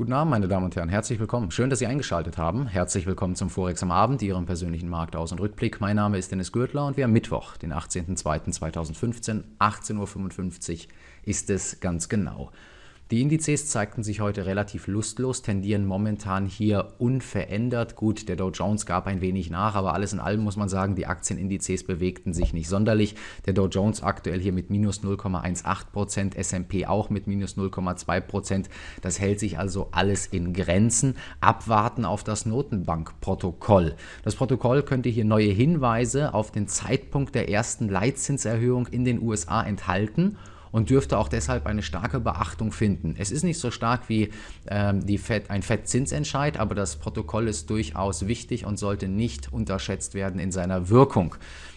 Guten Abend, meine Damen und Herren. Herzlich willkommen. Schön, dass Sie eingeschaltet haben. Herzlich willkommen zum Forex am Abend, Ihrem persönlichen Marktaus- und Rückblick. Mein Name ist Dennis Gürtler und wir haben Mittwoch, den 18.02.2015, 18.55 Uhr ist es ganz genau. Die Indizes zeigten sich heute relativ lustlos, tendieren momentan hier unverändert. Gut, der Dow Jones gab ein wenig nach, aber alles in allem muss man sagen, die Aktienindizes bewegten sich nicht sonderlich. Der Dow Jones aktuell hier mit minus 0,18%, SP auch mit minus 0,2%. Das hält sich also alles in Grenzen. Abwarten auf das Notenbankprotokoll. Das Protokoll könnte hier neue Hinweise auf den Zeitpunkt der ersten Leitzinserhöhung in den USA enthalten und dürfte auch deshalb eine starke Beachtung finden. Es ist nicht so stark wie ähm, die Fed, ein FED-Zinsentscheid, aber das Protokoll ist durchaus wichtig und sollte nicht unterschätzt werden in seiner Wirkung.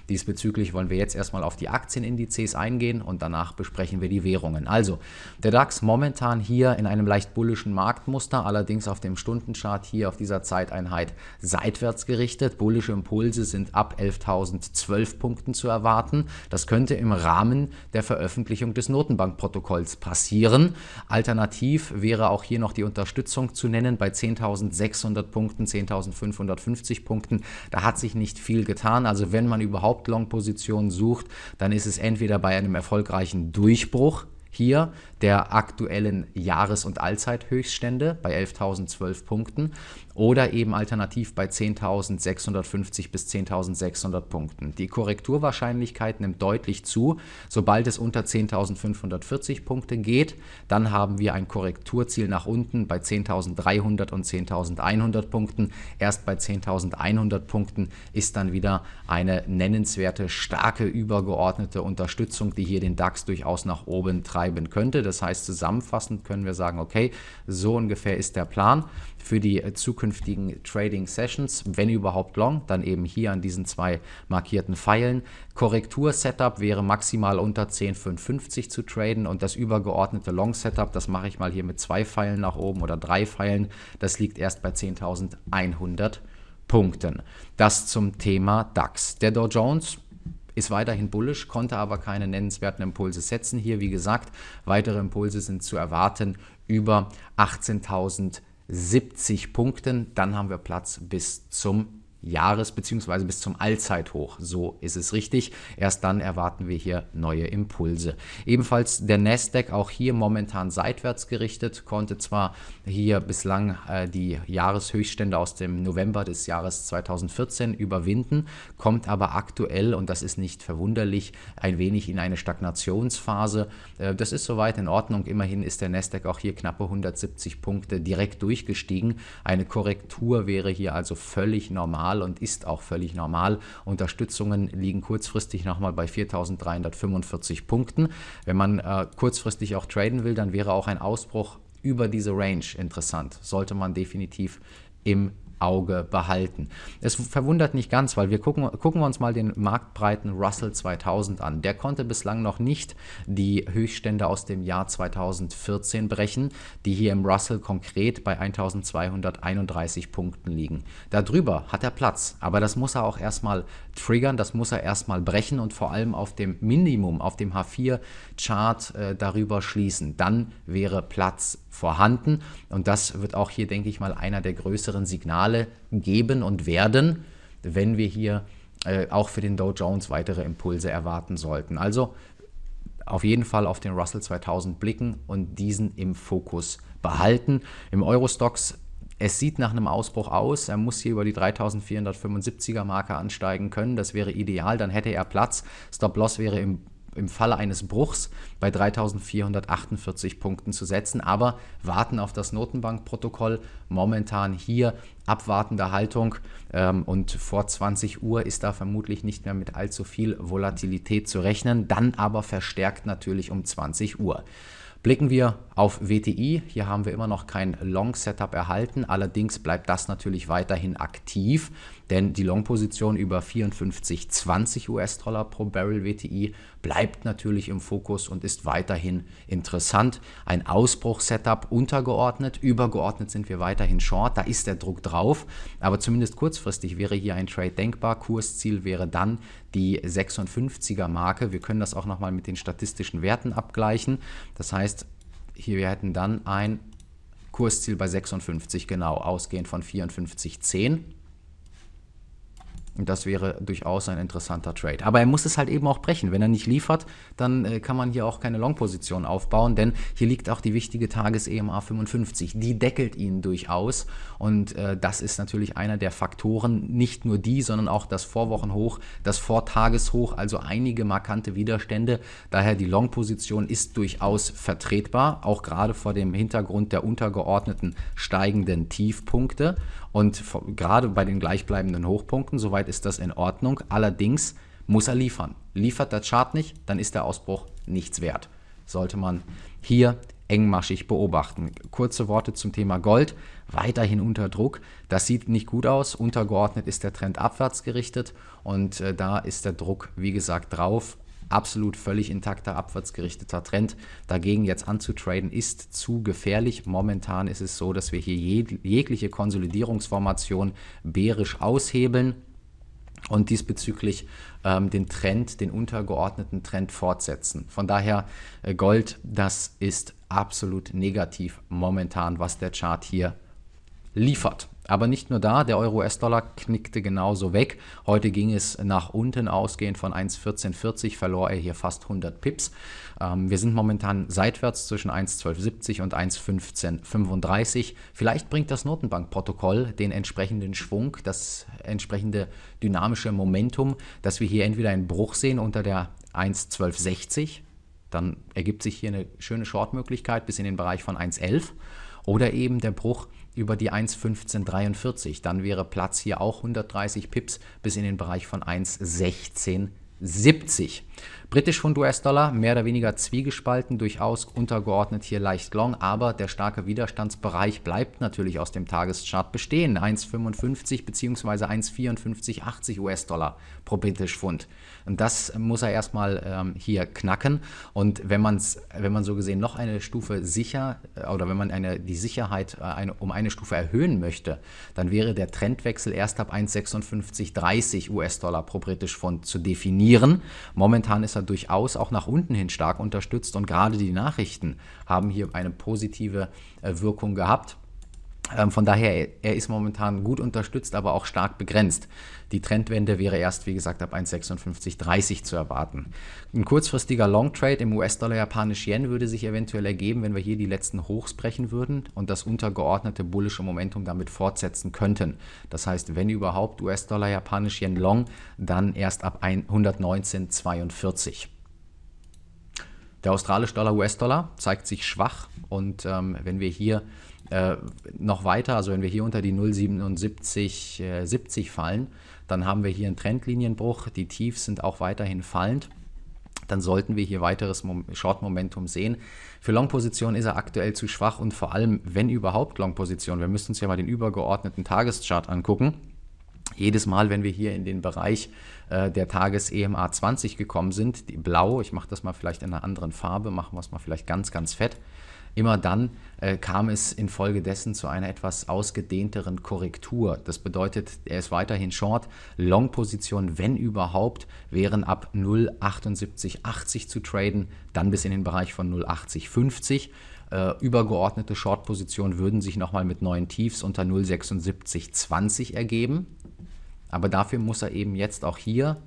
Diesbezüglich wollen wir jetzt erstmal auf die Aktienindizes eingehen und danach besprechen wir die Währungen. Also, der DAX momentan hier in einem leicht bullischen Marktmuster, allerdings auf dem Stundenchart hier auf dieser Zeiteinheit seitwärts gerichtet. Bullische Impulse sind ab 11.012 Punkten zu erwarten. Das könnte im Rahmen der Veröffentlichung des Notenbankprotokolls passieren. Alternativ wäre auch hier noch die Unterstützung zu nennen bei 10.600 Punkten, 10.550 Punkten. Da hat sich nicht viel getan. Also wenn man überhaupt Short-Long-Position sucht, dann ist es entweder bei einem erfolgreichen Durchbruch hier der aktuellen Jahres- und Allzeithöchststände bei 11.012 Punkten oder eben alternativ bei 10.650 bis 10.600 Punkten. Die Korrekturwahrscheinlichkeit nimmt deutlich zu. Sobald es unter 10.540 Punkte geht, dann haben wir ein Korrekturziel nach unten bei 10.300 und 10.100 Punkten. Erst bei 10.100 Punkten ist dann wieder eine nennenswerte, starke, übergeordnete Unterstützung, die hier den DAX durchaus nach oben treibt bleiben könnte. Das heißt, zusammenfassend können wir sagen, okay, so ungefähr ist der Plan für die äh, zukünftigen Trading Sessions, wenn überhaupt long, dann eben hier an diesen zwei markierten Pfeilen. Korrektur-Setup wäre maximal unter 10,55 zu traden und das übergeordnete Long-Setup, das mache ich mal hier mit zwei Pfeilen nach oben oder drei Pfeilen, das liegt erst bei 10.100 Punkten. Das zum Thema DAX. Der Dow Jones ist weiterhin bullisch, konnte aber keine nennenswerten Impulse setzen. Hier, wie gesagt, weitere Impulse sind zu erwarten über 18.070 Punkten. Dann haben wir Platz bis zum Jahres beziehungsweise bis zum Allzeithoch. So ist es richtig. Erst dann erwarten wir hier neue Impulse. Ebenfalls der Nasdaq auch hier momentan seitwärts gerichtet, konnte zwar hier bislang äh, die Jahreshöchststände aus dem November des Jahres 2014 überwinden, kommt aber aktuell, und das ist nicht verwunderlich, ein wenig in eine Stagnationsphase. Äh, das ist soweit in Ordnung. Immerhin ist der Nasdaq auch hier knappe 170 Punkte direkt durchgestiegen. Eine Korrektur wäre hier also völlig normal normal und ist auch völlig normal. Unterstützungen liegen kurzfristig nochmal bei 4.345 Punkten. Wenn man äh, kurzfristig auch traden will, dann wäre auch ein Ausbruch über diese Range interessant. Sollte man definitiv im Auge behalten. Es verwundert nicht ganz, weil wir gucken, gucken wir uns mal den marktbreiten Russell 2000 an. Der konnte bislang noch nicht die Höchststände aus dem Jahr 2014 brechen, die hier im Russell konkret bei 1231 Punkten liegen. Darüber hat er Platz, aber das muss er auch erstmal triggern, das muss er erstmal brechen und vor allem auf dem Minimum, auf dem H4-Chart äh, darüber schließen. Dann wäre Platz vorhanden. Und das wird auch hier, denke ich mal, einer der größeren Signale geben und werden, wenn wir hier äh, auch für den Dow Jones weitere Impulse erwarten sollten. Also auf jeden Fall auf den Russell 2000 blicken und diesen im Fokus behalten. Im Eurostox es sieht nach einem Ausbruch aus. Er muss hier über die 3475er Marke ansteigen können. Das wäre ideal. Dann hätte er Platz. Stop-Loss wäre im im Falle eines Bruchs bei 3448 Punkten zu setzen, aber warten auf das Notenbankprotokoll. Momentan hier abwartende Haltung ähm, und vor 20 Uhr ist da vermutlich nicht mehr mit allzu viel Volatilität zu rechnen, dann aber verstärkt natürlich um 20 Uhr. Blicken wir auf WTI. Hier haben wir immer noch kein Long Setup erhalten. Allerdings bleibt das natürlich weiterhin aktiv. Denn die Long-Position über 54,20 US-Dollar pro Barrel WTI bleibt natürlich im Fokus und ist weiterhin interessant. Ein Ausbruch-Setup untergeordnet, übergeordnet sind wir weiterhin short, da ist der Druck drauf, aber zumindest kurzfristig wäre hier ein Trade denkbar. Kursziel wäre dann die 56er Marke. Wir können das auch nochmal mit den statistischen Werten abgleichen. Das heißt, hier wir hätten dann ein Kursziel bei 56 genau, ausgehend von 54,10. Und Das wäre durchaus ein interessanter Trade. Aber er muss es halt eben auch brechen. Wenn er nicht liefert, dann äh, kann man hier auch keine Long-Position aufbauen, denn hier liegt auch die wichtige Tages-EMA 55. Die deckelt ihn durchaus und äh, das ist natürlich einer der Faktoren. Nicht nur die, sondern auch das Vorwochenhoch, das Vortageshoch, also einige markante Widerstände. Daher die Long-Position ist durchaus vertretbar, auch gerade vor dem Hintergrund der untergeordneten steigenden Tiefpunkte und vor, gerade bei den gleichbleibenden Hochpunkten, soweit Soweit ist das in Ordnung. Allerdings muss er liefern. Liefert der Chart nicht, dann ist der Ausbruch nichts wert. Sollte man hier engmaschig beobachten. Kurze Worte zum Thema Gold. Weiterhin unter Druck. Das sieht nicht gut aus. Untergeordnet ist der Trend abwärts gerichtet und äh, da ist der Druck, wie gesagt, drauf. Absolut völlig intakter, abwärts gerichteter Trend. Dagegen jetzt anzutraden ist zu gefährlich. Momentan ist es so, dass wir hier jegliche Konsolidierungsformation bärisch aushebeln und diesbezüglich ähm, den Trend, den untergeordneten Trend fortsetzen. Von daher äh, Gold, das ist absolut negativ momentan, was der Chart hier liefert. Aber nicht nur da, der Euro-US-Dollar knickte genauso weg. Heute ging es nach unten ausgehend von 1,1440, verlor er hier fast 100 Pips. Ähm, wir sind momentan seitwärts zwischen 1,1270 und 1,1535. Vielleicht bringt das Notenbankprotokoll den entsprechenden Schwung, das entsprechende dynamische Momentum, dass wir hier entweder einen Bruch sehen unter der 1,1260, dann ergibt sich hier eine schöne Short-Möglichkeit bis in den Bereich von 1,11 oder eben der Bruch über die 1,1543. Dann wäre Platz hier auch 130 Pips bis in den Bereich von 1,1670. Britisch Pfund US-Dollar mehr oder weniger zwiegespalten, durchaus untergeordnet hier leicht long, aber der starke Widerstandsbereich bleibt natürlich aus dem Tageschart bestehen. 1,55 bzw. 1,5480 US-Dollar pro Britisch Pfund. Und das muss er erstmal ähm, hier knacken. Und wenn, man's, wenn man so gesehen noch eine Stufe sicher äh, oder wenn man eine, die Sicherheit äh, eine, um eine Stufe erhöhen möchte, dann wäre der Trendwechsel erst ab 1,5630 US-Dollar pro Britisch Pfund zu definieren. Momentan momentan ist er durchaus auch nach unten hin stark unterstützt und gerade die Nachrichten haben hier eine positive äh, Wirkung gehabt. Ähm, von daher, er ist momentan gut unterstützt, aber auch stark begrenzt. Die Trendwende wäre erst, wie gesagt, ab 1,5630 zu erwarten. Ein kurzfristiger Long Trade im US-Dollar japanisch-Yen würde sich eventuell ergeben, wenn wir hier die letzten Hochs brechen würden und das untergeordnete bullische Momentum damit fortsetzen könnten. Das heißt, wenn überhaupt US-Dollar japanisch-Yen Long, dann erst ab 119,42. Der australische Dollar US-Dollar zeigt sich schwach und ähm, wenn wir hier äh, noch weiter, also wenn wir hier unter die 0,77 äh, 70 fallen, dann haben wir hier einen Trendlinienbruch, die Tiefs sind auch weiterhin fallend dann sollten wir hier weiteres Short-Momentum sehen. Für Long-Position ist er aktuell zu schwach und vor allem, wenn überhaupt Long-Position, wir müssen uns ja mal den übergeordneten Tageschart angucken. Jedes Mal, wenn wir hier in den Bereich äh, der Tages-EMA 20 gekommen sind, die blau, ich mache das mal vielleicht in einer anderen Farbe, machen wir es mal vielleicht ganz, ganz fett, immer dann äh, kam es infolgedessen zu einer etwas ausgedehnteren Korrektur. Das bedeutet, er ist weiterhin Short, Long-Position, wenn überhaupt, wären ab 0,7880 zu traden, dann bis in den Bereich von 0,8050. Äh, übergeordnete Short-Positionen würden sich nochmal mit neuen Tiefs unter 0,7620 ergeben. Aber dafür muss er eben jetzt auch hier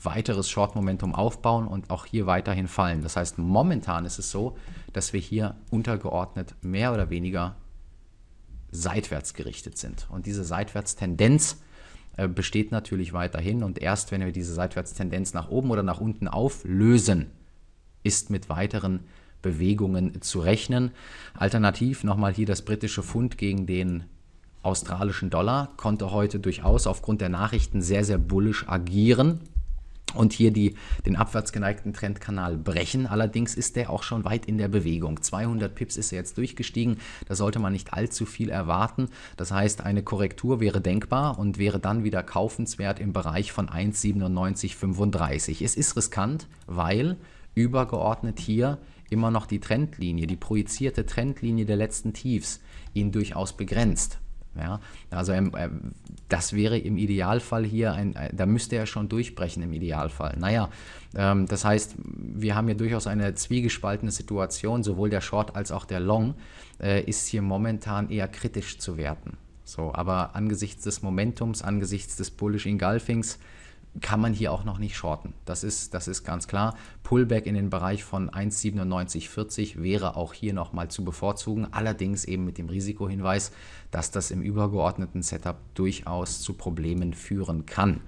weiteres Short-Momentum aufbauen und auch hier weiterhin fallen. Das heißt, momentan ist es so, dass wir hier untergeordnet mehr oder weniger seitwärts gerichtet sind. Und diese Seitwärtstendenz äh, besteht natürlich weiterhin. Und erst wenn wir diese Seitwärtstendenz nach oben oder nach unten auflösen, ist mit weiteren Bewegungen zu rechnen. Alternativ nochmal hier das britische Pfund gegen den australischen Dollar konnte heute durchaus aufgrund der Nachrichten sehr, sehr bullisch agieren und hier die, den abwärts geneigten Trendkanal brechen. Allerdings ist der auch schon weit in der Bewegung. 200 Pips ist er jetzt durchgestiegen. Da sollte man nicht allzu viel erwarten. Das heißt, eine Korrektur wäre denkbar und wäre dann wieder kaufenswert im Bereich von 1,9735. Es ist riskant, weil übergeordnet hier immer noch die Trendlinie, die projizierte Trendlinie der letzten Tiefs ihn durchaus begrenzt. Ja, also ähm, äh, das wäre im Idealfall hier ein, äh, da müsste er schon durchbrechen im Idealfall. Naja, ähm, das heißt, wir haben hier durchaus eine zwiegespaltene Situation, sowohl der Short als auch der Long äh, ist hier momentan eher kritisch zu werten. So, aber angesichts des Momentums, angesichts des Bullish Engulfings kann man hier auch noch nicht shorten. Das ist, das ist ganz klar. Pullback in den Bereich von 1,9740 wäre auch hier nochmal zu bevorzugen. Allerdings eben mit dem Risikohinweis, dass das im übergeordneten Setup durchaus zu Problemen führen kann.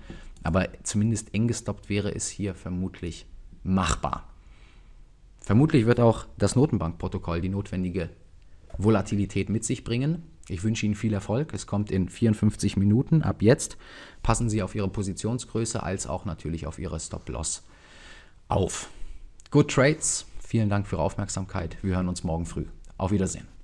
Aber zumindest eng gestoppt wäre es hier vermutlich machbar. Vermutlich wird auch das Notenbankprotokoll die notwendige Volatilität mit sich bringen. Ich wünsche Ihnen viel Erfolg. Es kommt in 54 Minuten ab jetzt. Passen Sie auf Ihre Positionsgröße als auch natürlich auf Ihre Stop-Loss auf. Good Trades. Vielen Dank für Ihre Aufmerksamkeit. Wir hören uns morgen früh. Auf Wiedersehen.